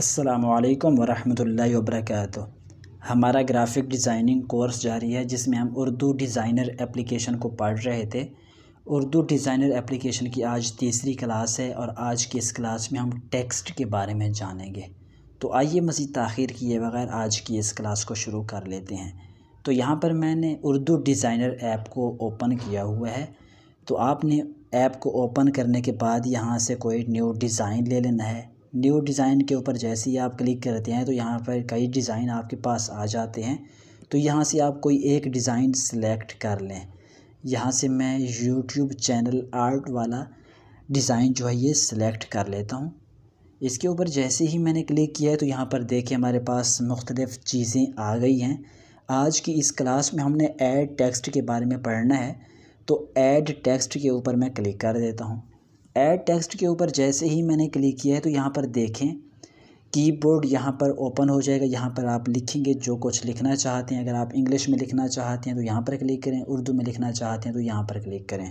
असलकम वरहमल वबरक हमारा ग्राफ़िक डिज़ाइनिंग कोर्स जारी है जिसमें हम उर्दू डिज़ाइनर एप्लीकेशन को पढ़ रहे थे उर्दू डिज़ाइनर एप्लीकेशन की आज तीसरी क्लास है और आज की इस क्लास में हम टेक्स्ट के बारे में जानेंगे तो आइए मज़ीद तखिर किए बगैर आज की इस क्लास को शुरू कर लेते हैं तो यहाँ पर मैंने उर्दू डिज़ाइनर ऐप को ओपन किया हुआ है तो आपने ऐप को ओपन करने के बाद यहाँ से कोई न्यू डिज़ाइन ले लेना है न्यू डिज़ाइन के ऊपर जैसे ही आप क्लिक करते हैं तो यहाँ पर कई डिज़ाइन आपके पास आ जाते हैं तो यहाँ से आप कोई एक डिज़ाइन सिलेक्ट कर लें यहाँ से मैं यूट्यूब चैनल आर्ट वाला डिज़ाइन जो है ये सिलेक्ट कर लेता हूँ इसके ऊपर जैसे ही मैंने क्लिक किया है तो यहाँ पर देखिए हमारे पास मुख्तलिफ़ चीज़ें आ गई हैं आज की इस क्लास में हमने ऐड टेक्स्ट के बारे में पढ़ना है तो ऐड टेक्स्ट के ऊपर मैं क्लिक कर देता हूँ ऐड टेक्स्ट के ऊपर जैसे ही मैंने क्लिक किया है तो यहाँ पर देखें कीबोर्ड यहाँ पर ओपन हो जाएगा यहाँ पर आप लिखेंगे जो कुछ लिखना चाहते हैं अगर आप इंग्लिश में लिखना चाहते हैं तो यहाँ पर क्लिक करें उर्दू में लिखना चाहते हैं तो यहाँ पर क्लिक करें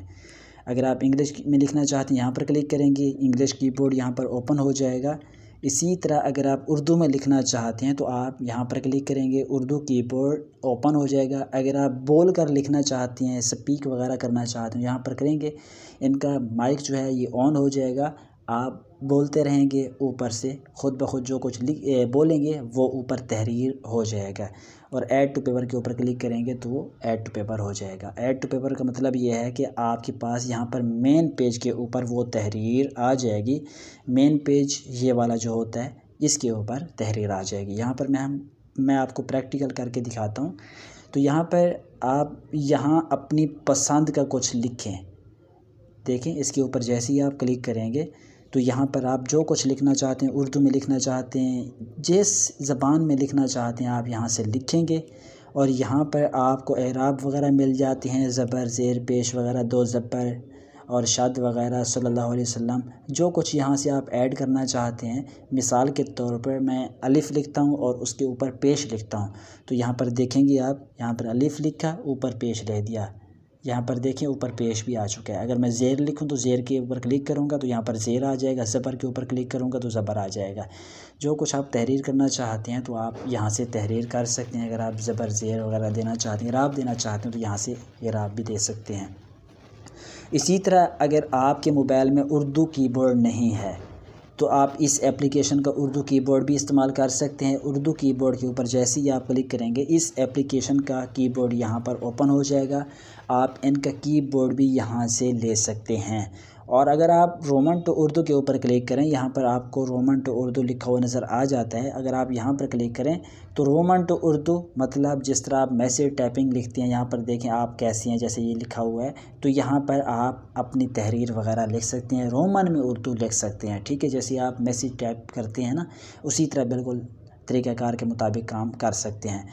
अगर आप इंग्लिश में लिखना चाहते हैं यहाँ पर क्लिक करेंगे इंग्लिश कीबोर्ड यहाँ पर ओपन हो जाएगा इसी तरह अगर आप उर्दू में लिखना चाहते हैं तो आप यहाँ पर क्लिक करेंगे उर्दू कीबोर्ड ओपन हो जाएगा अगर आप बोल कर लिखना चाहते हैं स्पीक वगैरह करना चाहते हैं तो यहाँ पर करेंगे इनका माइक जो है ये ऑन हो जाएगा आप बोलते रहेंगे ऊपर से खुद ब खुद जो कुछ लिख बोलेंगे वो ऊपर तहरीर हो जाएगा और ऐड टू पेपर के ऊपर क्लिक करेंगे तो वो ऐड टू पेपर हो जाएगा ऐड टू पेपर का मतलब ये है कि आपके पास यहाँ पर मेन पेज के ऊपर वो तहरीर आ जाएगी मेन पेज ये वाला जो होता है इसके ऊपर तहरीर आ जाएगी यहाँ पर मैं हम मैं आपको प्रैक्टिकल करके दिखाता हूँ तो यहाँ पर आप यहाँ अपनी पसंद का कुछ लिखें देखें इसके ऊपर जैसे ही आप क्लिक करेंगे तो यहाँ पर आप जो कुछ लिखना चाहते हैं उर्दू में लिखना चाहते हैं जिस ज़बान में लिखना चाहते हैं आप यहाँ से लिखेंगे और यहाँ पर आपको एराब वगैरह मिल जाती हैं ज़बर ज़ेर पेश वगैरह दो ज़बर और शद वगैरह सल्लल्लाहु अलैहि वसल्लम जो कुछ यहाँ से आप ऐड करना चाहते हैं मिसाल के तौर पर मैं अलिफ़ लिखता हूँ और उसके ऊपर पेश लिखता हूँ तो यहाँ पर देखेंगे आप यहाँ पर अलिफ़ लिखा ऊपर पेश रह दिया यहाँ पर देखें ऊपर पेश भी आ चुका है अगर मैं ज़ेर लिखूँ तो ज़ेर के ऊपर क्लिक करूँगा तो यहाँ पर ज़ेर आ जाएगा ज़बर के ऊपर क्लिक करूँगा तो ज़बर आ जाएगा जो कुछ आप तहरीर करना चाहते हैं तो आप यहाँ से तहरीर कर सकते हैं अगर आप ज़बर ज़ेर वगैरह देना चाहते हैं राब देना चाहते हैं तो यहाँ से अगर भी दे सकते हैं इसी तरह अगर आपके मोबाइल में उर्दू की नहीं है तो आप इस एप्लीकेशन का उर्दू कीबोर्ड भी इस्तेमाल कर सकते हैं उर्दू कीबोर्ड के ऊपर जैसे ही आप क्लिक करेंगे इस एप्लीकेशन का कीबोर्ड यहाँ पर ओपन हो जाएगा आप इनका कीबोर्ड भी यहाँ से ले सकते हैं और अगर आप रोमन टू उर्दू के ऊपर क्लिक करें यहाँ पर आपको रोमन टू उर्दू लिखा हुआ नज़र आ जाता है अगर आप यहाँ पर क्लिक करें तो रोमन टू उर्दू मतलब जिस तरह आप मैसेज टाइपिंग लिखते हैं यहाँ पर देखें आप कैसी हैं जैसे ये लिखा हुआ है तो यहाँ पर आप अपनी तहरीर वगैरह लिख सकते हैं रोमन में उर्दू लिख सकते हैं ठीक है जैसे आप मैसेज टाइप करते हैं ना उसी तरह बिल्कुल तरीक़ाकार के मुताबिक काम कर सकते हैं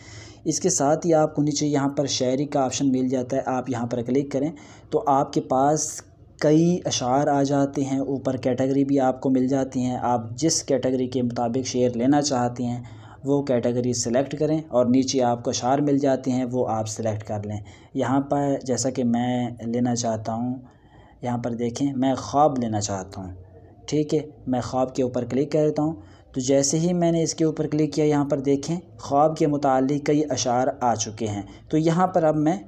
इसके साथ ही आपको नीचे यहाँ पर शायरी का ऑप्शन मिल जाता है आप यहाँ पर क्लिक करें तो आपके पास कई अशार आ जाते हैं ऊपर कैटेगरी भी आपको मिल जाती हैं आप जिस कैटेगरी के मुताबिक शेयर लेना चाहते हैं वो कैटेगरी सेलेक्ट करें और नीचे आपको अशार मिल जाते हैं वो आप सेलेक्ट कर लें यहाँ पर जैसा कि मैं लेना चाहता हूँ यहाँ पर देखें मैं ख्वाब लेना चाहता हूँ ठीक है मैं ख्वाब के ऊपर क्लिक करता हूँ तो जैसे ही मैंने इसके ऊपर क्लिक किया यहाँ पर देखें ख्वाब के मुतालिक कई अशार आ चुके हैं तो यहाँ पर अब मैं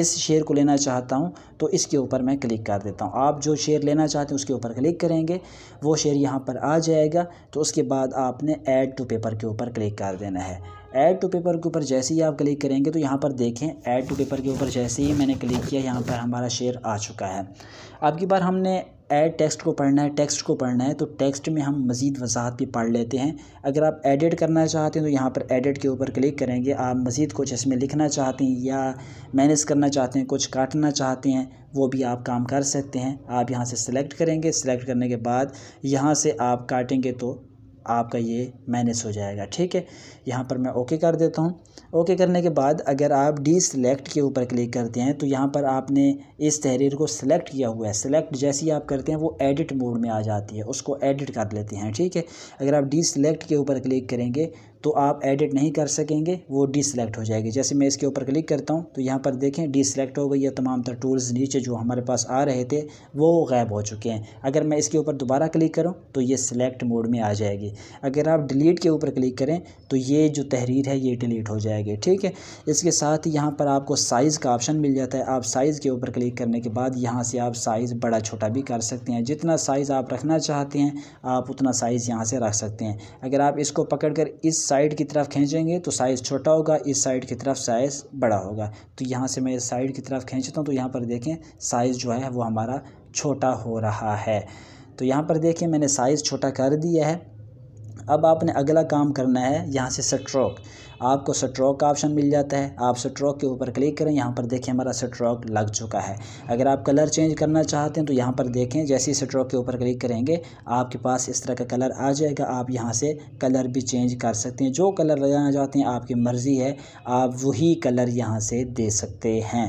इस शेयर को लेना चाहता हूँ तो इसके ऊपर मैं क्लिक कर देता हूँ आप जो शेयर लेना चाहते हैं उसके ऊपर क्लिक करेंगे वो शेयर यहाँ पर आ जाएगा तो उसके बाद आपने ऐड टू पेपर के ऊपर क्लिक कर देना है ऐड टू पेपर के ऊपर जैसे ही आप क्लिक करेंगे तो यहाँ पर देखें ऐड टू पेपर के ऊपर जैसे ही मैंने क्लिक किया यहाँ पर हमारा शेयर आ चुका है अब की बार हमने ऐड टेक्स्ट को पढ़ना है टेक्स्ट को पढ़ना है तो टेक्स्ट में हम मज़ीद वजाहत भी पढ़ लेते हैं अगर आप एडिट करना चाहते हैं तो यहाँ पर एडिट के ऊपर क्लिक करेंगे आप मज़ीद कुछ इसमें लिखना चाहते हैं या मैनेज करना चाहते हैं कुछ काटना चाहते हैं वो भी आप काम कर सकते हैं आप यहाँ से सिलेक्ट करेंगे सिलेक्ट करने के बाद यहाँ से आप काटेंगे तो आपका ये मैनेज हो जाएगा ठीक है यहाँ पर मैं ओके कर देता हूँ ओके करने के बाद अगर आप डी सेलेक्ट के ऊपर क्लिक करते हैं तो यहाँ पर आपने इस तहरीर को सिलेक्ट किया हुआ है सिलेक्ट जैसे ही आप करते हैं वो एडिट मोड में आ जाती है उसको एडिट कर लेते हैं ठीक है अगर आप डी सेलेक्ट के ऊपर क्लिक करेंगे तो आप एडिट नहीं कर सकेंगे वो डिसलेक्ट हो जाएगी जैसे मैं इसके ऊपर क्लिक करता हूँ तो यहाँ पर देखें डिसलेक्ट हो गई है तमाम तर टूल्स नीचे जो हमारे पास आ रहे थे वो गायब हो चुके हैं अगर मैं इसके ऊपर दोबारा क्लिक करूँ तो ये सिलेक्ट मोड में आ जाएगी अगर आप डिलीट के ऊपर क्लिक करें तो ये जो तहरीर है ये डिलीट हो जाएगी ठीक है इसके साथ ही यहाँ पर आपको साइज़ का ऑप्शन मिल जाता है आप साइज़ के ऊपर क्लिक करने के बाद यहाँ से आप साइज़ बड़ा छोटा भी कर सकते हैं जितना साइज़ आप रखना चाहते हैं आप उतना साइज़ यहाँ से रख सकते हैं अगर आप इसको पकड़ कर इस साइड की तरफ खींचेंगे तो साइज़ छोटा होगा इस साइड की तरफ साइज़ बड़ा होगा तो यहाँ से मैं इस साइड की तरफ खींचता हूँ तो यहाँ पर देखें साइज़ जो है वो हमारा छोटा हो रहा है तो यहाँ पर देखें मैंने साइज़ छोटा कर दिया है अब आपने अगला काम करना है यहाँ से स्ट्रोक आपको स्ट्रोक का ऑप्शन मिल जाता है आप स्ट्रोक के ऊपर क्लिक करें यहाँ पर देखें हमारा स्ट्रोक लग चुका है अगर आप कलर चेंज करना चाहते हैं तो यहाँ पर देखें जैसे ही स्ट्रोक के ऊपर क्लिक करेंगे आपके पास इस तरह का कलर आ जाएगा आप यहाँ से कलर भी चेंज कर सकते हैं जो कलर लगाना चाहते हैं आपकी मर्ज़ी है आप वही कलर यहाँ से दे सकते हैं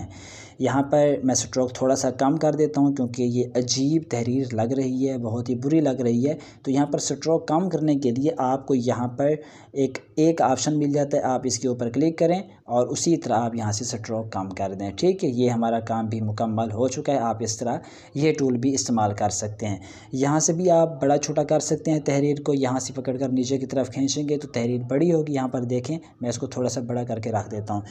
यहाँ पर मैं स्ट्रोक थोड़ा सा कम कर देता हूँ क्योंकि ये अजीब तहरीर लग रही है बहुत ही बुरी लग रही है तो यहाँ पर स्ट्रोक कम करने के लिए आपको यहाँ पर एक एक ऑप्शन मिल जाता है आप इसके ऊपर क्लिक करें और उसी तरह आप यहाँ से स्ट्रोक कम कर दें ठीक है ये हमारा काम भी मुकम्मल हो चुका है आप इस तरह ये टूल भी इस्तेमाल कर सकते हैं यहाँ से भी आप बड़ा छोटा कर सकते हैं तहरीर को यहाँ से पकड़ कर नीचे की तरफ खींचेंगे तो तहरीर बड़ी होगी यहाँ पर देखें मैं इसको थोड़ा सा बड़ा करके रख देता हूँ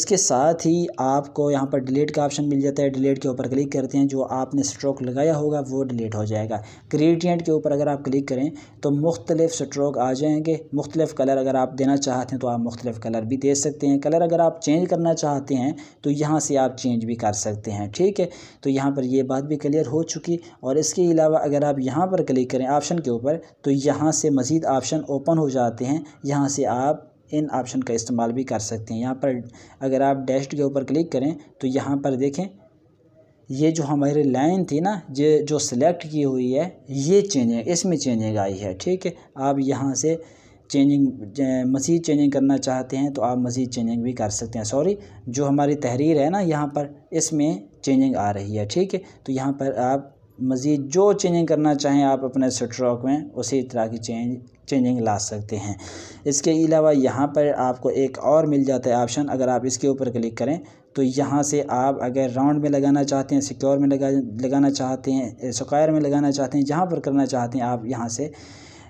इसके साथ ही आपको यहाँ पर डिलीट डिलीट का ऑप्शन मिल जाता है डिलीट के ऊपर क्लिक करते हैं जो आपने स्ट्रोक लगाया होगा वो डिलीट हो जाएगा ग्रेडियंट के ऊपर अगर आप क्लिक करें तो मुख्तलिफ स्ट्रोक आ जाएंगे मुख्तलिफ कलर अगर आप देना चाहते हैं तो आप मुख्तलिफ कलर भी दे सकते हैं कलर अगर आप चेंज करना चाहते हैं तो यहाँ से आप चेंज भी कर सकते हैं ठीक है तो यहाँ पर यह बात भी क्लियर हो चुकी और इसके अलावा अगर आप यहाँ पर क्लिक करें ऑप्शन के ऊपर तो यहाँ से मज़ीद ऑप्शन ओपन हो जाते हैं यहाँ से आप इन ऑप्शन का इस्तेमाल भी कर सकते हैं यहाँ पर अगर आप डैश्ड के ऊपर क्लिक करें तो यहाँ पर देखें ये जो हमारी लाइन थी ना ये जो सिलेक्ट की हुई है ये चेंजिंग इसमें चेंजिंग आई है ठीक है आप यहाँ से चेंजिंग मज़ीद चेंजिंग करना चाहते हैं तो आप मजीद चेंजिंग भी कर सकते हैं सॉरी जो हमारी तहरीर है ना यहाँ पर इसमें चेंजिंग आ रही है ठीक है तो यहाँ पर आप मज़ीद जो चेंजिंग करना चाहें आप अपने स्ट्रोक में उसी तरह की चेंज चेंजिंग ला सकते हैं इसके अलावा यहाँ पर आपको एक और मिल जाता है ऑप्शन अगर आप इसके ऊपर क्लिक करें तो यहाँ से आप अगर राउंड में लगाना चाहते हैं सिक्योर में लगा लगाना चाहते हैं स्क्वायर में लगाना चाहते हैं जहाँ पर करना चाहते हैं आप यहाँ से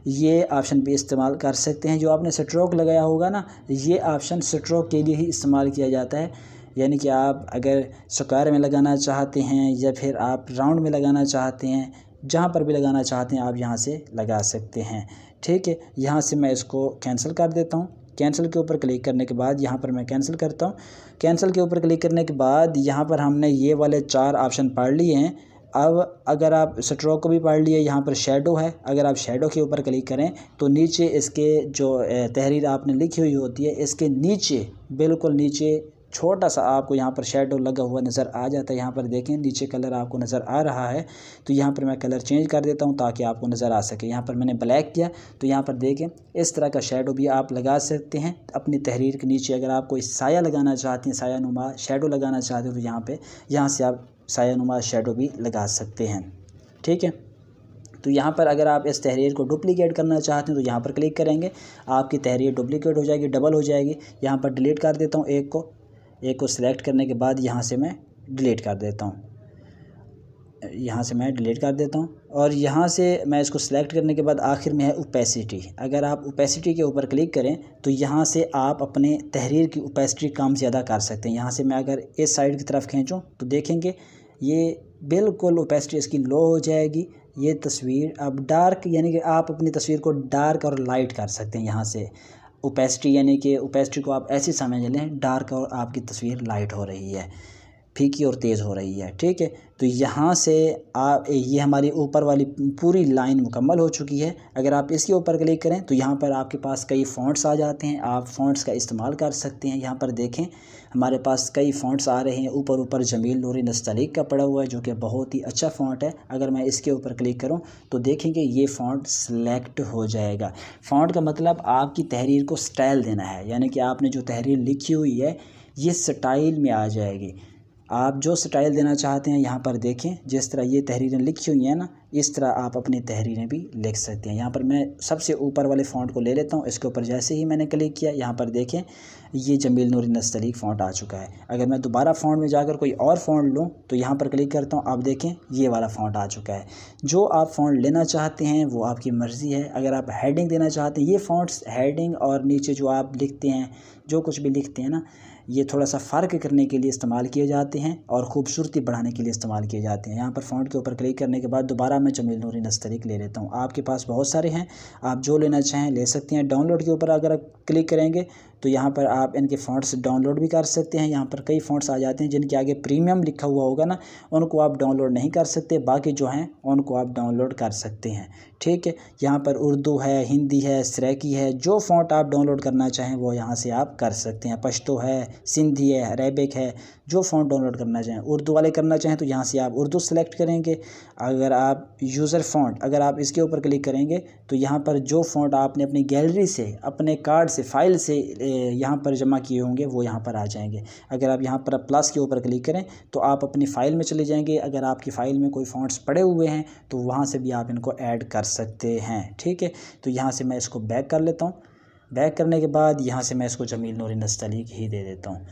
ये ऑप्शन भी इस्तेमाल कर सकते हैं जो आपने स्ट्रोक लगाया होगा ना ये ऑप्शन स्ट्रोक के लिए ही इस्तेमाल किया जाता है यानी कि आप अगर स्क्वायर में लगाना चाहते हैं या फिर आप राउंड में लगाना चाहते हैं जहाँ पर भी लगाना चाहते हैं आप यहाँ से लगा सकते हैं ठीक है यहाँ से मैं इसको कैंसिल कर देता हूँ कैंसिल के ऊपर क्लिक करने के बाद यहाँ पर मैं कैंसिल करता हूँ कैंसिल के ऊपर क्लिक करने के बाद यहाँ पर हमने ये वाले चार ऑप्शन पढ़ लिए हैं अब अगर आप स्ट्रोक को भी पढ़ लिए यहाँ पर शेडो है अगर आप शेडो के ऊपर क्लिक करें तो नीचे इसके जो तहरीर आपने लिखी हुई होती है इसके नीचे बिल्कुल नीचे छोटा सा आपको यहाँ पर शेडो लगा हुआ नज़र आ जाता है यहाँ पर देखें नीचे कलर आपको नज़र आ रहा है तो यहाँ पर मैं कलर चेंज कर देता हूँ ताकि आपको नज़र आ सके यहाँ पर मैंने ब्लैक किया तो यहाँ पर देखें इस तरह का शेडो भी आप लगा सकते हैं अपनी तहरीर के नीचे अगर आप कोई साया लगाना चाहते हैं साया नुमा शेडो लगाना चाहते हो तो यहाँ पर यहाँ से आप साया नुमा शेडो भी लगा सकते हैं ठीक है तो यहाँ पर अगर आप इस तहरीर को डुप्लीकेट करना चाहते हैं तो यहाँ पर क्लिक करेंगे आपकी तहरीर डुप्लीकेट हो जाएगी डबल हो जाएगी यहाँ पर डिलीट कर देता हूँ एक को ए को सिलेक्ट करने के बाद यहाँ से मैं डिलीट कर देता हूँ यहाँ से मैं डिलीट कर देता हूँ और यहाँ से मैं इसको सिलेक्ट करने के बाद आखिर में है ओपेसिटी अगर आप ओपेसिटी के ऊपर क्लिक करें तो यहाँ से आप अपने तहरीर की ओपेसिटी काम ज़्यादा कर सकते हैं यहाँ से मैं अगर इस साइड की तरफ खींचूँ तो देखेंगे ये बिल्कुल ओपेसिटी इसकी लो हो जाएगी ये तस्वीर अब डार्क यानी कि आप अपनी तस्वीर को डार्क और लाइट कर सकते हैं यहाँ से ओपेसिटी यानी कि ओपेसिटी को आप ऐसे समझ लें डार्क और आपकी तस्वीर लाइट हो रही है फीकी और तेज़ हो रही है ठीक है तो यहाँ से आप ये हमारी ऊपर वाली पूरी लाइन मुकम्मल हो चुकी है अगर आप इसके ऊपर क्लिक करें तो यहाँ पर आपके पास कई फ़ॉन्ट्स आ जाते हैं आप फ़ॉन्ट्स का इस्तेमाल कर सकते हैं यहाँ पर देखें हमारे पास कई फ़ॉन्ट्स आ रहे हैं ऊपर ऊपर जमील नूरी नस्तलीक का पड़ा हुआ है जो कि बहुत ही अच्छा फ़ॉन्ट है अगर मैं इसके ऊपर क्लिक करूँ तो देखेंगे ये फ़ॉन्ट सेलेक्ट हो जाएगा फ़ॉन्ट का मतलब आपकी तहरीर को स्टाइल देना है यानी कि आपने जो तहरीर लिखी हुई है ये स्टाइल में आ जाएगी आप जो स्टाइल देना चाहते हैं यहाँ पर देखें जिस तरह ये तहरीरें लिखी हुई हैं ना इस तरह आप अपनी तहरीरें भी लिख सकते हैं यहाँ पर मैं सबसे ऊपर वाले फ़ॉन्ट को ले लेता हूँ इसके ऊपर जैसे ही मैंने क्लिक किया यहाँ पर देखें ये जमील नूरी नस्तलीक फ़ॉन्ट आ चुका है अगर मैं दोबारा फ़ॉन्ट में जाकर कोई और फ़ॉन्ट लूँ तो यहाँ पर क्लिक करता हूँ आप देखें ये वाला फ़ॉन्ट आ चुका है जो आप फ़ॉन्ट लेना चाहते हैं वो आपकी मर्ज़ी है अगर आप हेडिंग देना चाहते हैं ये फ़ॉन्ट्स हेडिंग और नीचे जो आप लिखते हैं जो कुछ भी लिखते हैं ना ये थोड़ा सा फ़र्क करने के लिए इस्तेमाल किए जाते हैं और ख़ूबसूरती बढ़ाने के लिए इस्तेमाल किए जाते हैं यहाँ पर फ़ॉन्ट के ऊपर क्लिक करने के बाद दोबारा मैं जमील नूरी नस्तरीक ले लेता हूँ आपके पास बहुत सारे हैं आप जो लेना चाहें ले सकते हैं डाउनलोड के ऊपर अगर आप क्लिक करेंगे तो यहाँ पर आप इनके फ़ॉन्ट्स डाउनलोड भी कर सकते हैं यहाँ पर कई फ़ॉन्ट्स आ जाते हैं जिनके आगे प्रीमियम लिखा हुआ होगा ना उनको आप डाउनलोड नहीं कर सकते बाकी जो हैं उनको आप डाउनलोड कर सकते हैं ठीक है यहाँ पर उर्दू है हिंदी है सरेकी है जो फ़ॉन्ट आप डाउनलोड करना चाहें वो यहाँ से आप कर सकते हैं पश्तो है सिंधी है अरेबिक है जो फ़ॉन्ट डाउनलोड करना चाहें उर्दू वाले करना चाहें तो यहाँ से आप उर्दू सेलेक्ट करेंगे अगर आप यूज़र फ़ॉन्ट अगर आप इसके ऊपर क्लिक करेंगे तो यहाँ पर जो फ़ॉन्ट आपने अपनी गैलरी से अपने कार्ड से फाइल से यहाँ पर जमा किए होंगे वो यहाँ पर आ जाएंगे अगर आप यहाँ पर प्लस के ऊपर क्लिक करें तो आप अपनी फ़ाइल में चले जाएंगे अगर आपकी फ़ाइल में कोई फ़ॉन्ट्स पड़े हुए हैं तो वहाँ से भी आप इनको ऐड कर सकते हैं ठीक है तो यहाँ से मैं इसको बैक कर लेता हूँ बैक करने के बाद यहाँ से मैं इसको जमील नूरी नस्तलीक ही दे देता हूँ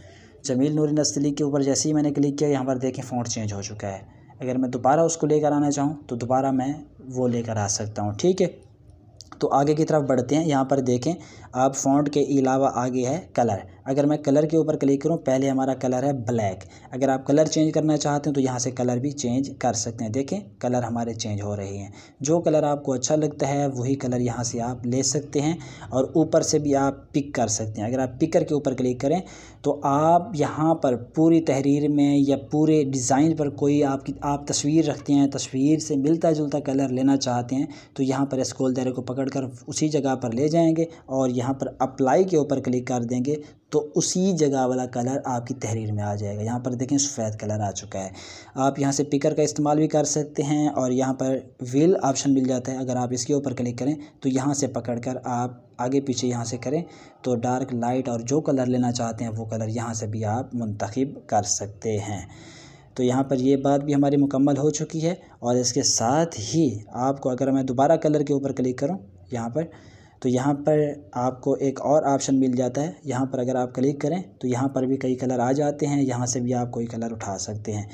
जमील नूरी नस्तलीक के ऊपर जैसे ही मैंने क्लिक किया यहाँ पर देखें फ़ॉन्ट चेंज हो चुका है अगर मैं दोबारा उसको लेकर आना चाहूँ तो दोबारा मैं वो लेकर आ सकता हूँ ठीक है तो आगे की तरफ बढ़ते हैं यहाँ पर देखें आप फ़ॉन्ट के अलावा आगे है कलर अगर मैं कलर के ऊपर क्लिक करूँ पहले हमारा कलर है ब्लैक अगर आप कलर चेंज करना चाहते हैं तो यहाँ से कलर भी चेंज कर सकते हैं देखें कलर हमारे चेंज हो रहे हैं जो कलर आपको अच्छा लगता है वही कलर यहाँ से आप ले सकते हैं और ऊपर से भी आप पिक कर सकते हैं अगर आप पिकर के ऊपर क्लिक करें तो आप यहाँ पर पूरी तहरीर में या पूरे डिज़ाइन पर कोई आपकी आप तस्वीर रखते हैं तस्वीर से मिलता जुलता कलर लेना चाहते हैं तो यहाँ पर स्कोल दायरे को पकड़ कर उसी जगह पर ले जाएँगे और यहाँ यहाँ पर अप्लाई के ऊपर क्लिक कर देंगे तो उसी जगह वाला कलर आपकी तहरीर में आ जाएगा यहाँ पर देखें सफ़ेद कलर आ चुका है आप यहाँ से पिकर का इस्तेमाल भी कर सकते हैं और यहाँ पर व्हील ऑप्शन मिल जाता है अगर आप इसके ऊपर क्लिक करें तो यहाँ से पकड़ कर आप आगे पीछे यहाँ से करें तो डार्क लाइट और जो कलर लेना चाहते हैं वो कलर यहाँ से भी आप मंतखब कर सकते हैं तो यहाँ पर ये बात भी हमारी मुकम्मल हो चुकी है और इसके साथ ही आपको अगर मैं दोबारा कलर के ऊपर क्लिक करूँ यहाँ पर तो यहाँ पर आपको एक और ऑप्शन मिल जाता है यहाँ पर अगर आप क्लिक करें तो यहाँ पर भी कई कलर आ जाते हैं यहाँ से भी आप कोई कलर उठा सकते हैं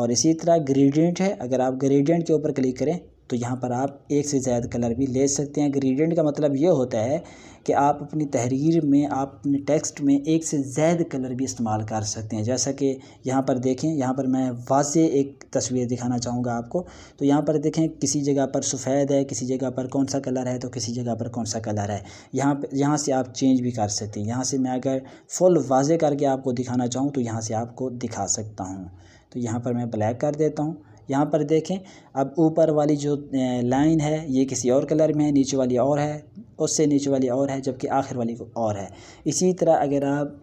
और इसी तरह ग्रेडियंट है अगर आप ग्रेडियंट के ऊपर क्लिक करें तो यहाँ पर आप एक से ज़्यादा कलर भी ले सकते हैं ग्रेडियंट का मतलब ये होता है कि आप अपनी तहरीर में आप अपने टेक्स्ट में एक से ज़्यादा कलर भी इस्तेमाल कर सकते हैं जैसा कि यहाँ पर देखें यहाँ पर मैं वाज एक तस्वीर दिखाना चाहूँगा आपको तो यहाँ पर देखें किसी जगह पर सफ़ेद है किसी जगह पर कौन सा कलर है तो किसी जगह पर कौन सा कलर है यहाँ पर यहाँ से आप चेंज भी कर सकते हैं यहाँ से मैं अगर फुल वाज करके आपको दिखाना चाहूँ तो यहाँ से आपको दिखा सकता हूँ तो यहाँ पर मैं ब्लैक कर देता हूँ यहाँ पर देखें अब ऊपर वाली जो लाइन है ये किसी और कलर में है नीचे वाली और है उससे नीचे वाली और है जबकि आखिर वाली और है इसी तरह अगर आप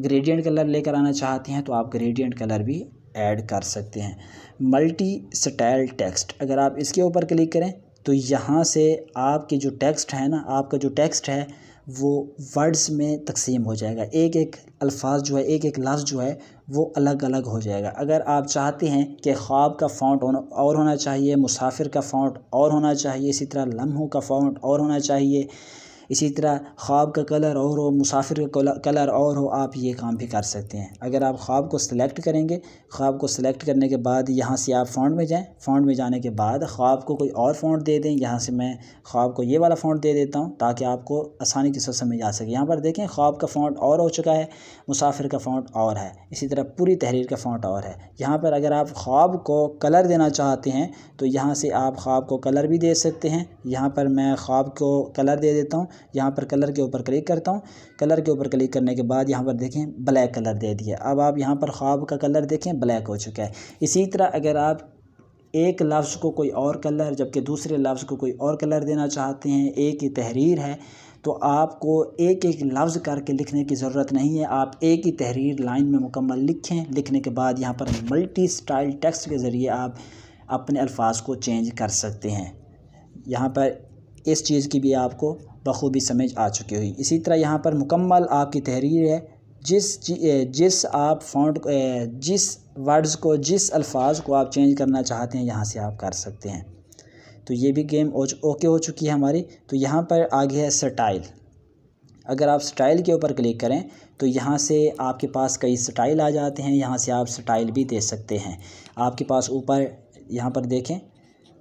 ग्रेडियंट कलर लेकर आना चाहते हैं तो आप ग्रेडियंट कलर भी ऐड कर सकते हैं मल्टी स्टाइल टेक्स्ट अगर आप इसके ऊपर क्लिक करें तो यहाँ से आपके जो टेक्स्ट है ना आपका जो टेक्स्ट है वो वर्ड्स में तकसीम हो जाएगा एक एक अल्फाज जो है एक एक लफ्ज़ जो है वो अलग अलग हो जाएगा अगर आप चाहते हैं कि ख्वाब का फ़ॉन्ट होना और होना चाहिए मुसाफिर का फ़ॉन्ट और होना चाहिए इसी तरह लम्हों का फ़ॉन्ट और होना चाहिए इसी तरह ख्वाब का कलर और हो मुसाफिर का कलर और हो आप ये काम भी कर सकते हैं अगर आप ख्वाब को सिलेक्ट करेंगे ख्वाब को सिलेक्ट करने के बाद यहाँ से आप फ़ॉन्ट में जाएँ फ़ॉन्ट में जाने के बाद ख्वाब को कोई और फ़ॉन्ट दे दें यहाँ से मैं ख्वाब को ये वाला फ़ॉन्ट दे देता हूँ ताकि आपको आसानी के साथ समझ आ सके यहाँ पर देखें ख्वाब का फ़ॉन्ट और हो चुका है मुसाफिर का फ़ॉन्ट और है इसी तरह पूरी तहरीर का फ़ॉन्ट और है यहाँ पर अगर आप ख्वाब को कलर देना चाहते हैं तो यहाँ से आप ख्वाब को कलर भी दे सकते हैं यहाँ पर मैं ख्वाब को कलर दे देता हूँ यहाँ पर कलर के ऊपर क्लिक करता हूँ कलर के ऊपर क्लिक करने के बाद यहाँ पर देखें ब्लैक कलर दे दिया अब आप यहाँ पर ख्वाब का कलर देखें ब्लैक हो चुका है इसी तरह अगर आप एक लफ्ज़ को कोई और कलर जबकि दूसरे लफ्ज़ को कोई और कलर देना चाहते हैं एक ही तहरीर है तो आपको एक एक लफ्ज़ करके लिखने की ज़रूरत नहीं है आप एक ही तहरीर लाइन में मुकम्मल लिखें लिखने के बाद यहाँ पर मल्टी स्टाइल टेक्स्ट के ज़रिए आप अपने अल्फाज को चेंज कर सकते हैं यहाँ पर इस चीज़ की भी आपको बखूबी समझ आ चुकी हुई इसी तरह यहाँ पर मुकम्मल आपकी तहरीर है जिस जिस आप फॉन्ट जिस वर्ड्स को जिस अल्फाज को आप चेंज करना चाहते हैं यहाँ से आप कर सकते हैं तो ये भी गेम ओके हो चुकी है हमारी तो यहाँ पर आगे है स्टाइल अगर आप स्टाइल के ऊपर क्लिक करें तो यहाँ से आपके पास कई स्टाइल आ जाते हैं यहाँ से आप स्टाइल भी दे सकते हैं आपके पास ऊपर यहाँ पर देखें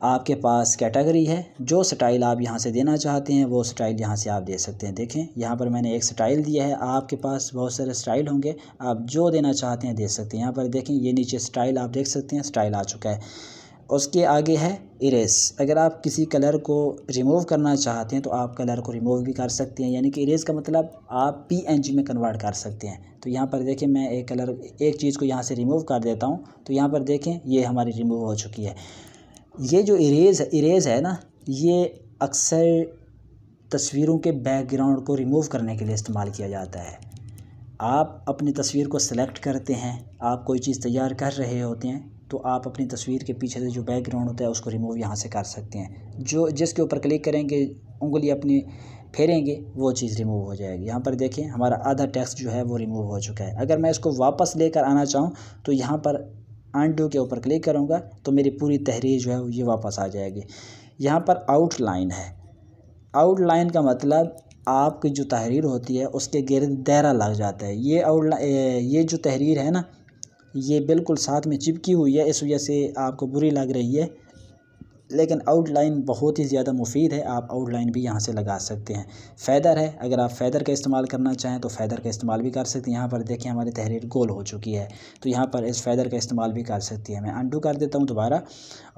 आपके पास कैटेगरी है जो स्टाइल आप यहाँ से देना चाहते हैं वो स्टाइल यहाँ से आप दे सकते हैं देखें यहाँ पर मैंने एक स्टाइल दिया है आपके पास बहुत सारे स्टाइल होंगे आप जो देना चाहते हैं दे सकते हैं यहाँ पर देखें ये नीचे स्टाइल आप देख सकते हैं स्टाइल आ चुका है उसके आगे है इरेस अगर आप किसी कलर को रिमूव करना चाहते हैं तो आप कलर को रिमूव भी कर सकते हैं यानी कि इरेस का मतलब आप पीएनजी में कन्वर्ट कर सकते हैं तो यहाँ पर देखें मैं एक कलर एक चीज़ को यहाँ से रिमूव कर देता हूँ तो यहाँ पर देखें ये हमारी रिमूव हो चुकी है ये जो इरेज़ इरेज़ है ना ये अक्सर तस्वीरों के बैकग्राउंड को रिमूव करने के लिए इस्तेमाल किया जाता है आप अपनी तस्वीर को सिलेक्ट करते हैं आप कोई चीज़ तैयार कर रहे होते हैं तो आप अपनी तस्वीर के पीछे से जो बैकग्राउंड होता है उसको रिमूव यहाँ से कर सकते हैं जो जिसके ऊपर क्लिक करेंगे उंगली अपनी फेरेंगे वो चीज़ रिमूव हो जाएगी यहाँ पर देखें हमारा आधा टेक्स्ट जो है वो रिमूव हो चुका है अगर मैं इसको वापस लेकर आना चाहूँ तो यहाँ पर एंड के ऊपर क्लिक करूँगा तो मेरी पूरी तहरीर जो है ये वापस आ जाएगी यहाँ पर आउटलाइन है आउटलाइन का मतलब आपकी जो तहरीर होती है उसके गिरद दायरा लग जाता है ये आउट ये जो तहरीर है ना ये बिल्कुल साथ में चिपकी हुई है इस वजह से आपको बुरी लग रही है लेकिन आउटलाइन बहुत ही ज़्यादा मुफीद है आप आउटलाइन भी यहाँ से लगा सकते हैं फ़ैदर है अगर आप फ़ैदर का इस्तेमाल करना चाहें तो फ़ैदर का इस्तेमाल भी कर सकते हैं यहाँ पर देखिए हमारी तहरीर गोल हो चुकी है तो यहाँ पर इस फ़ैदर का इस्तेमाल भी कर सकती है मैं अंडू कर देता हूँ दोबारा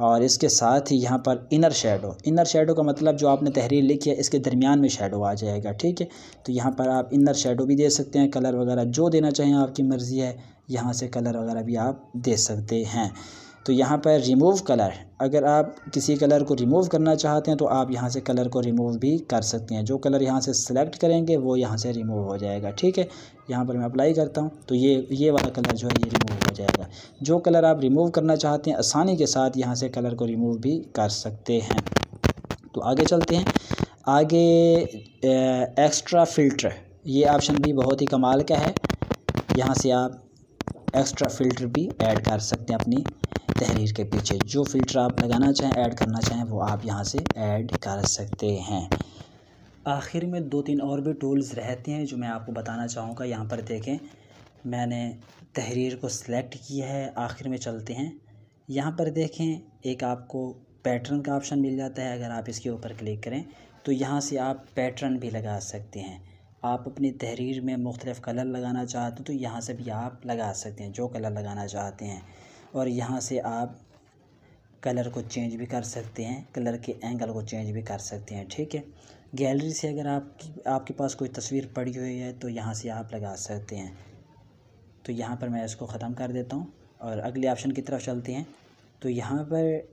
और इसके साथ ही यहाँ पर इनर शेडो इनर शेडो का मतलब जो आपने तहरीर लिखी है इसके दरमियान में शेडो आ जाएगा ठीक है तो यहाँ पर आप इनर शेडो भी दे सकते हैं कलर वगैरह जो देना चाहें आपकी मर्ज़ी है यहाँ से कलर वगैरह भी आप दे सकते हैं तो यहाँ पर रिमूव कलर अगर आप किसी कलर को रिमूव करना चाहते हैं तो आप यहाँ से कलर को रिमूव भी कर सकते हैं जो कलर यहाँ से सिलेक्ट करेंगे वो यहाँ से रिमूव हो जाएगा ठीक है यहाँ पर मैं अप्लाई करता हूँ तो ये ये वाला कलर जो है ये रिमूव हो जाएगा जो कलर आप रिमूव करना चाहते हैं आसानी के साथ यहाँ से कलर को रिमूव भी कर सकते हैं तो आगे चलते हैं आगे एक्स्ट्रा फ़िल्टर ये ऑप्शन भी बहुत ही कमाल का है यहाँ से आप एक्स्ट्रा फ़िल्टर भी ऐड कर सकते हैं अपनी तहरीर के पीछे जो फ़िल्टर आप लगाना चाहें ऐड करना चाहें वो आप यहाँ से ऐड कर सकते हैं आखिर में दो तीन और भी टूल्स रहते हैं जो मैं आपको बताना चाहूँगा यहाँ पर देखें मैंने तहरीर को सिलेक्ट किया है आखिर में चलते हैं यहाँ पर देखें एक आपको पैटर्न का ऑप्शन मिल जाता है अगर आप इसके ऊपर क्लिक करें तो यहाँ से आप पैटर्न भी लगा सकते हैं आप अपनी तहरीर में मुख्तलिफ़ कलर लगाना चाहते हो तो यहाँ से भी आप लगा सकते हैं जो कलर लगाना चाहते हैं और यहाँ से आप कलर को चेंज भी कर सकते हैं कलर के एंगल को चेंज भी कर सकते हैं ठीक है गैलरी से अगर आपकी आपके पास कोई तस्वीर पड़ी हुई है तो यहाँ से आप लगा सकते हैं तो यहाँ पर मैं इसको ख़त्म कर देता हूँ और अगले ऑप्शन की तरफ चलते हैं तो यहाँ पर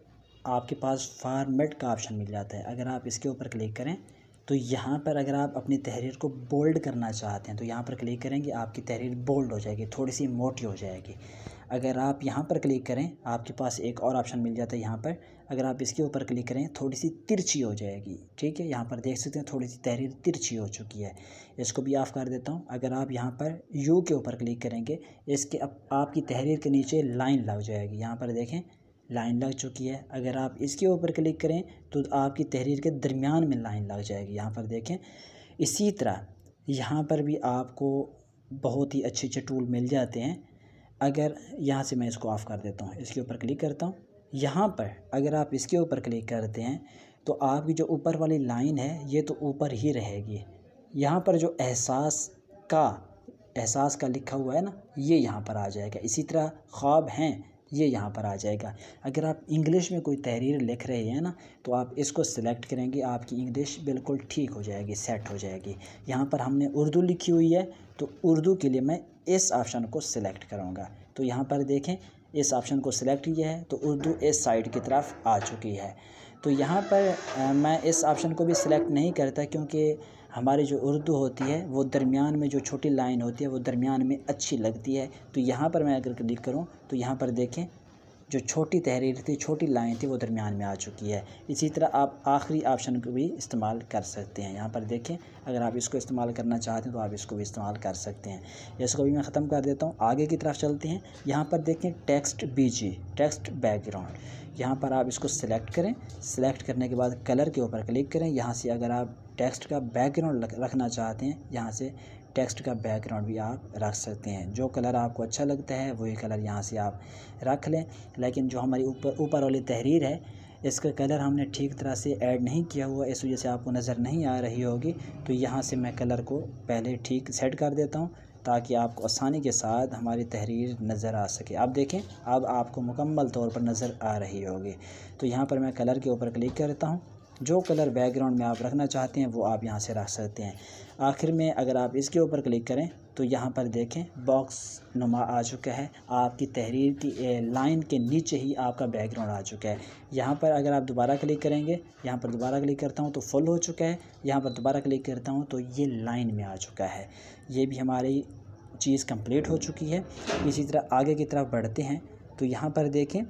आपके पास फार्मेट का ऑप्शन मिल जाता है अगर आप इसके ऊपर क्लिक करें तो यहाँ पर अगर आप अपनी तहरीर को बोल्ड करना चाहते हैं तो यहाँ पर क्लिक करेंगे आपकी तहरीर बोल्ड हो जाएगी थोड़ी सी मोटी हो जाएगी अगर आप यहाँ पर क्लिक करें आपके पास एक और ऑप्शन मिल जाता है यहाँ पर अगर आप इसके ऊपर क्लिक करें थोड़ी सी तिरछी हो जाएगी ठीक है यहाँ पर देख सकते हैं थोड़ी सी तहरीर तिरछी हो चुकी है इसको भी ऑफ़ कर देता हूँ अगर आप यहाँ पर यू के ऊपर क्लिक करेंगे इसके अब आपकी तहरीर के नीचे लाइन लग जाएगी यहाँ पर देखें लाइन लग चुकी है अगर आप इसके ऊपर क्लिक करें तो आपकी तहरीर के दरमियान में लाइन लग जाएगी यहाँ पर देखें इसी तरह यहाँ पर भी आपको बहुत ही अच्छे अच्छे टूल मिल जाते हैं अगर यहाँ से मैं इसको ऑफ़ कर देता हूँ इसके ऊपर क्लिक करता हूँ यहाँ पर अगर आप इसके ऊपर क्लिक करते हैं तो आपकी जो ऊपर वाली लाइन है ये तो ऊपर ही रहेगी यहाँ पर जो एहसास का एहसास का लिखा हुआ है ना ये यहाँ पर आ जाएगा इसी तरह ख्वाब हैं ये यहाँ पर आ जाएगा अगर आप इंग्लिश में कोई तहरीर लिख रहे हैं ना तो आप इसको सिलेक्ट करेंगे आपकी इंग्लिश बिल्कुल ठीक हो जाएगी सेट हो जाएगी यहाँ पर हमने उर्दू लिखी हुई है तो उर्दू के लिए मैं इस ऑप्शन को सिलेक्ट करूँगा तो यहाँ पर देखें इस ऑप्शन को सिलेक्ट किया है तो उर्दू इस साइड की तरफ आ चुकी है तो यहाँ पर आ, मैं इस ऑप्शन को भी सिलेक्ट नहीं करता क्योंकि हमारी जो उर्दू होती है वो दरमियान में जो छोटी लाइन होती है वो दरमियान में अच्छी लगती है तो यहाँ पर मैं अगर क्लिक करूँ तो यहाँ पर देखें जो छोटी तहरीर थी छोटी लाइन थी वो दरमियान में आ चुकी है इसी तरह आप आखिरी ऑप्शन को भी इस्तेमाल कर सकते हैं यहाँ पर देखें अगर आप इसको इस्तेमाल करना चाहते हैं तो आप इसको भी इस्तेमाल कर सकते हैं इसको भी मैं ख़त्म कर देता हूँ आगे की तरफ चलते हैं यहाँ पर देखें टेक्स्ट बी टेक्स्ट बैकग्राउंड यहाँ पर आप इसको सिलेक्ट करें सिलेक्ट करने के बाद कलर के ऊपर क्लिक करें यहाँ से अगर आप टेक्स्ट का बैकग्राउंड रखना चाहते हैं यहाँ से टेक्स्ट का बैकग्राउंड भी आप रख सकते हैं जो कलर आपको अच्छा लगता है वही कलर यहाँ से आप रख लें लेकिन जो हमारी ऊपर ऊपर वाली तहरीर है इसका कलर हमने ठीक तरह से ऐड नहीं किया हुआ इस वजह से आपको नज़र नहीं आ रही होगी तो यहाँ से मैं कलर को पहले ठीक सेट कर देता हूँ ताकि आपको आसानी के साथ हमारी तहरीर नज़र आ सके आप देखें अब आपको मुकम्मल तौर पर नज़र आ रही होगी तो यहाँ पर मैं कलर के ऊपर क्लिक करता हूँ जो कलर बैकग्राउंड में आप रखना चाहते हैं वो आप यहाँ से रख सकते हैं आखिर में अगर आप इसके ऊपर क्लिक करें तो यहाँ पर देखें बॉक्स नुमा आ चुका है आपकी तहरीर की लाइन के नीचे ही आपका बैकग्राउंड आ चुका है यहाँ पर अगर आप दोबारा क्लिक करेंगे यहाँ पर दोबारा क्लिक करता हूँ तो फुल हो चुका है यहाँ पर दोबारा क्लिक करता हूँ तो ये लाइन में आ चुका है ये भी हमारी चीज़ कंप्लीट हो चुकी है इसी तरह आगे की तरफ बढ़ते हैं तो यहाँ पर देखें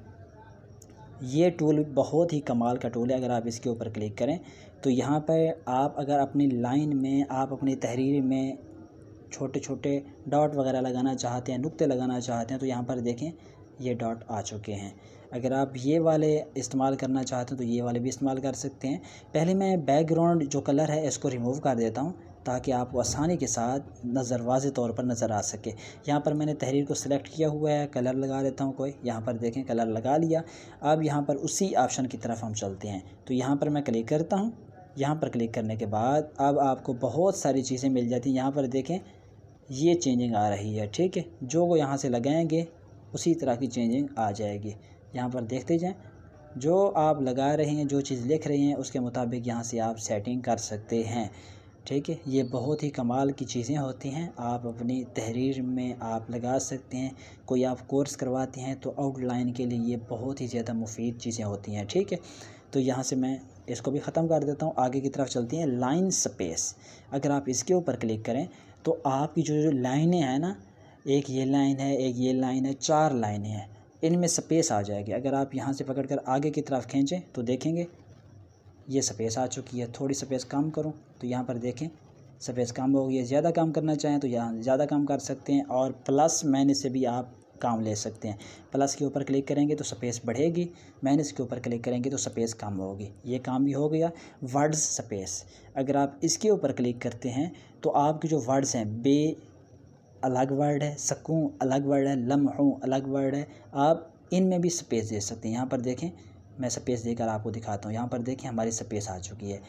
ये टूल बहुत ही कमाल का टूल है अगर आप इसके ऊपर क्लिक करें तो यहाँ पर आप अगर अपनी लाइन में आप अपनी तहरीर में छोटे छोटे डॉट वगैरह लगाना चाहते हैं नुक्ते लगाना चाहते हैं तो यहाँ पर देखें ये डॉट आ चुके हैं अगर आप ये वाले इस्तेमाल करना चाहते हैं तो ये वाले भी इस्तेमाल कर सकते हैं पहले मैं बैकग्राउंड जो कलर है इसको रिमूव कर देता हूँ ताकि आपको आसानी के साथ नज़र वाज तौर पर नज़र आ सके यहाँ पर मैंने तहरीर को सिलेक्ट किया हुआ है कलर लगा लेता हूँ कोई यहाँ पर देखें कलर लगा लिया अब यहाँ पर उसी ऑप्शन की तरफ हम चलते हैं तो यहाँ पर मैं क्लिक करता हूँ यहाँ पर क्लिक करने के बाद अब आपको बहुत सारी चीज़ें मिल जाती हैं यहाँ पर देखें ये चेंजिंग आ रही है ठीक है जो वो यहाँ से लगाएंगे उसी तरह की चेंजिंग आ जाएगी यहाँ पर देखते जाएँ जो आप लगा रहे हैं जो चीज़ लिख रहे हैं उसके मुताबिक यहाँ से आप सेटिंग कर सकते हैं ठीक है ये बहुत ही कमाल की चीज़ें होती हैं आप अपनी तहरीर में आप लगा सकते हैं कोई आप कोर्स करवाते हैं तो आउटलाइन के लिए ये बहुत ही ज़्यादा मुफीद चीज़ें होती हैं ठीक है तो यहाँ से मैं इसको भी ख़त्म कर देता हूँ आगे की तरफ चलती हैं लाइन स्पेस अगर आप इसके ऊपर क्लिक करें तो आपकी जो जो लाइनें हैं ना एक ये लाइन है एक ये लाइन है चार लाइनें हैं इनमें स्पेस आ जाएगी अगर आप यहाँ से पकड़ कर आगे की तरफ खींचें तो देखेंगे ये स्पेस आ चुकी है थोड़ी स्पेस कम करूँ तो यहाँ पर देखें स्पेस काम हो गया ज़्यादा काम करना चाहें तो यहाँ ज़्यादा काम कर सकते हैं और प्लस मैंने से भी आप काम ले सकते हैं प्लस के ऊपर क्लिक करेंगे तो स्पेस बढ़ेगी माइनस के ऊपर क्लिक करेंगे तो स्पेस कम होगी ये काम भी हो गया वर्ड्स स्पेस अगर आप इसके ऊपर क्लिक करते हैं तो आपके जो वर्ड्स हैं बे अलग वर्ड है सकूँ अलग वर्ड है लम्हों अलग वर्ड है आप इनमें भी स्पेस दे सकते हैं यहाँ पर देखें मैं स्पेस देकर आपको दिखाता हूँ यहाँ पर देखें हमारी स्पेस आ चुकी है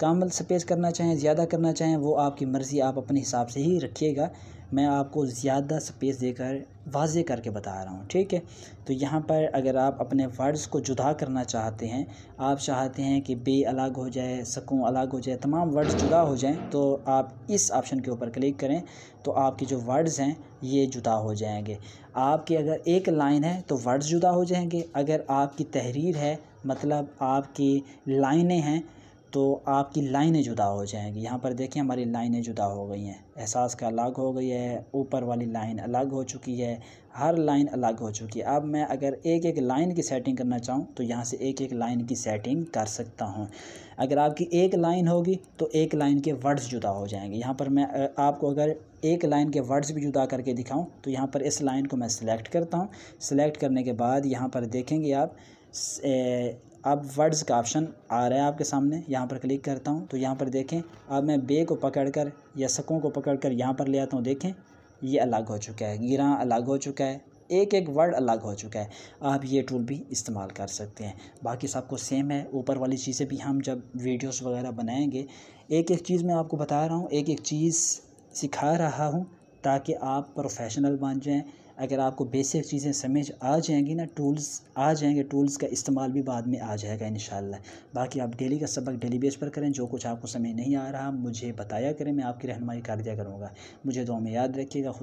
कामल स्पेस करना चाहें ज़्यादा करना चाहें वो आपकी मर्ज़ी आप अपने हिसाब से ही रखिएगा मैं आपको ज़्यादा स्पेस देकर वाजे करके बता रहा हूँ ठीक है तो यहाँ पर अगर आप अपने वर्ड्स को जुदा करना चाहते हैं आप चाहते हैं कि बे अलग हो जाए सकूँ अलग हो जाए तमाम वर्ड्स जुदा हो जाएं तो आप इस ऑप्शन के ऊपर क्लिक करें तो आपके जो वर्ड्स हैं ये जुदा हो जाएंगे आपके अगर एक लाइन है तो वर्ड्स जुदा हो जाएंगे अगर आपकी तहरीर है मतलब आपकी लाइनें हैं तो आपकी लाइनें जुदा हो जाएंगी यहाँ पर देखिए हमारी लाइनें जुदा हो गई हैं एहसास का अलग हो गई है ऊपर वाली लाइन अलग हो चुकी है हर लाइन अलग हो चुकी है अब मैं अगर एक एक लाइन की सेटिंग करना चाहूँ तो यहाँ से एक एक लाइन की सेटिंग कर सकता हूँ अगर आपकी एक लाइन होगी तो एक लाइन के वर्ड्स जुदा हो जाएंगे यहाँ पर मैं आपको अगर एक लाइन के वर्ड्स भी जुदा करके दिखाऊँ तो यहाँ पर इस लाइन को मैं सिलेक्ट करता हूँ सिलेक्ट करने के बाद यहाँ पर देखेंगे आप अब वर्ड्स का ऑप्शन आ रहा है आपके सामने यहाँ पर क्लिक करता हूँ तो यहाँ पर देखें अब मैं बे को पकड़कर या सकों को पकड़कर यहाँ पर ले आता हूँ देखें ये अलग हो चुका है गिरा अलग हो चुका है एक एक वर्ड अलग हो चुका है आप ये टूल भी इस्तेमाल कर सकते हैं बाकी सबको सेम है ऊपर वाली चीज़ें भी हम जब वीडियोस वगैरह बनाएंगे एक एक चीज़ मैं आपको बता रहा हूँ एक एक चीज़ सिखा रहा हूँ ताकि आप प्रोफेशनल बन जाएँ अगर आपको बेसिक चीज़ें समझ आ जाएंगी ना टूल्स आ जाएंगे टूल्स का इस्तेमाल भी बाद में आ जाएगा इन बाकी आप डेली का सबक डेली बेस पर करें जो कुछ आपको समझ नहीं आ रहा मुझे बताया करें मैं आपकी रहनमाई कर दिया करूँगा मुझे दो में याद रखिएगा